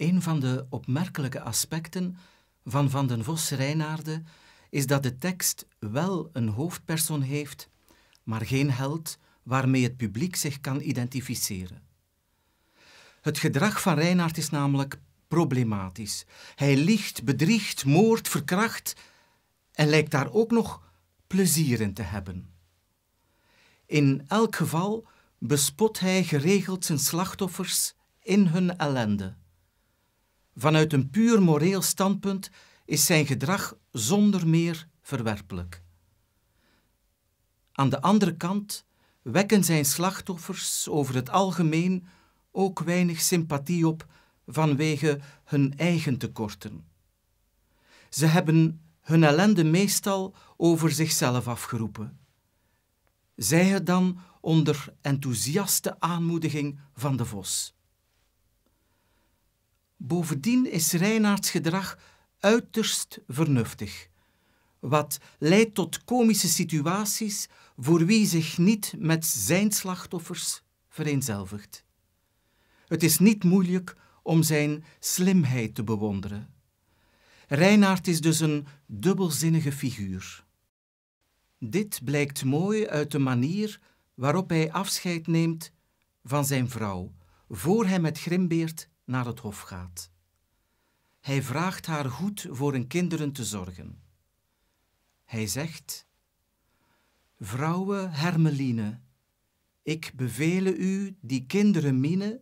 Een van de opmerkelijke aspecten van Van den Vos Reinaarde is dat de tekst wel een hoofdpersoon heeft, maar geen held waarmee het publiek zich kan identificeren. Het gedrag van Reinaard is namelijk problematisch. Hij liegt, bedriegt, moordt, verkracht en lijkt daar ook nog plezier in te hebben. In elk geval bespot hij geregeld zijn slachtoffers in hun ellende. Vanuit een puur moreel standpunt is zijn gedrag zonder meer verwerpelijk. Aan de andere kant wekken zijn slachtoffers over het algemeen ook weinig sympathie op vanwege hun eigen tekorten. Ze hebben hun ellende meestal over zichzelf afgeroepen. Zij het dan onder enthousiaste aanmoediging van de vos. Bovendien is Reinaards gedrag uiterst vernuftig, wat leidt tot komische situaties voor wie zich niet met zijn slachtoffers vereenzelvigt. Het is niet moeilijk om zijn slimheid te bewonderen. Reinaard is dus een dubbelzinnige figuur. Dit blijkt mooi uit de manier waarop hij afscheid neemt van zijn vrouw, voor hij met Grimbeert naar het hof gaat. Hij vraagt haar goed voor hun kinderen te zorgen. Hij zegt: Vrouwe Hermeline, ik bevele u die kinderen mine,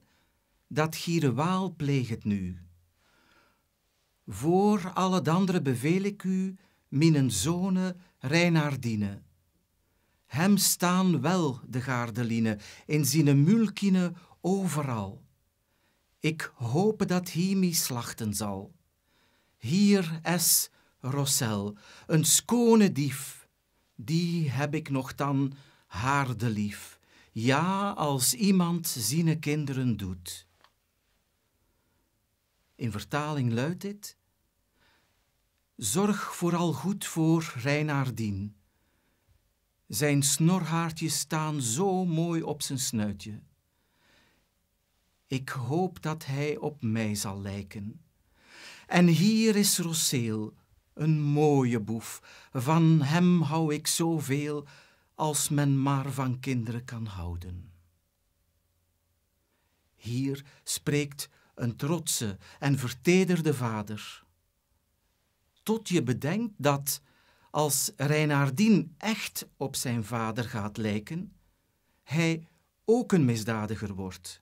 dat Gierwaal pleegt nu. Voor alle het andere beveel ik u, zonen zonen, dienen. Hem staan wel de gaardeline, in zijn mulkine overal. Ik hoop dat Himi slachten zal. Hier is Rossel, een skone dief. Die heb ik nog haarde lief. Ja, als iemand ziene kinderen doet. In vertaling luidt dit... Zorg vooral goed voor Reinaardien. Zijn snorhaartjes staan zo mooi op zijn snuitje. Ik hoop dat hij op mij zal lijken. En hier is Rosseel, een mooie boef. Van hem hou ik zoveel als men maar van kinderen kan houden. Hier spreekt een trotse en vertederde vader. Tot je bedenkt dat, als Reinaardien echt op zijn vader gaat lijken, hij ook een misdadiger wordt.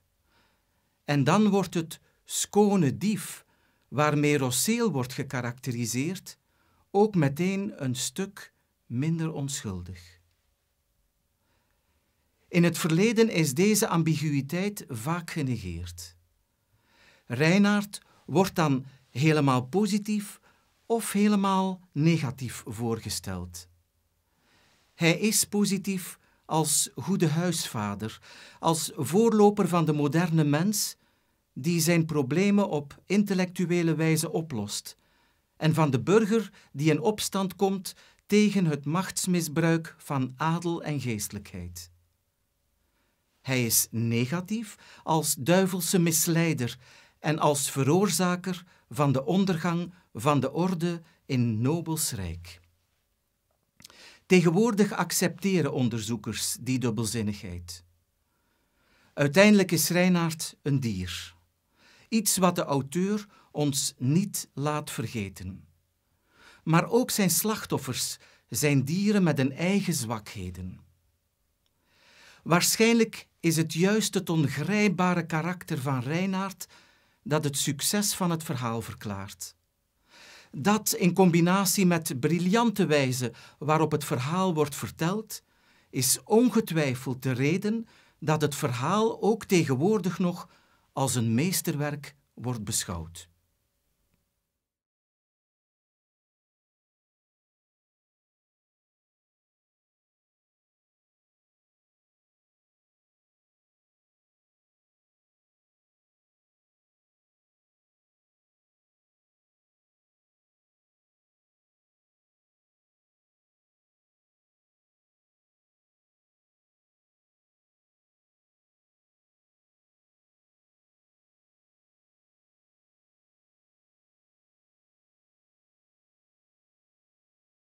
En dan wordt het schone dief, waarmee Rosseel wordt gekarakteriseerd, ook meteen een stuk minder onschuldig. In het verleden is deze ambiguïteit vaak genegeerd. Reinaard wordt dan helemaal positief of helemaal negatief voorgesteld. Hij is positief als goede huisvader, als voorloper van de moderne mens die zijn problemen op intellectuele wijze oplost, en van de burger die in opstand komt tegen het machtsmisbruik van adel en geestelijkheid. Hij is negatief als duivelse misleider en als veroorzaker van de ondergang van de orde in Nobels Rijk. Tegenwoordig accepteren onderzoekers die dubbelzinnigheid. Uiteindelijk is Reinaard een dier. Iets wat de auteur ons niet laat vergeten. Maar ook zijn slachtoffers zijn dieren met hun eigen zwakheden. Waarschijnlijk is het juist het ongrijpbare karakter van Reinaard dat het succes van het verhaal verklaart. Dat in combinatie met de briljante wijze waarop het verhaal wordt verteld, is ongetwijfeld de reden dat het verhaal ook tegenwoordig nog als een meesterwerk wordt beschouwd.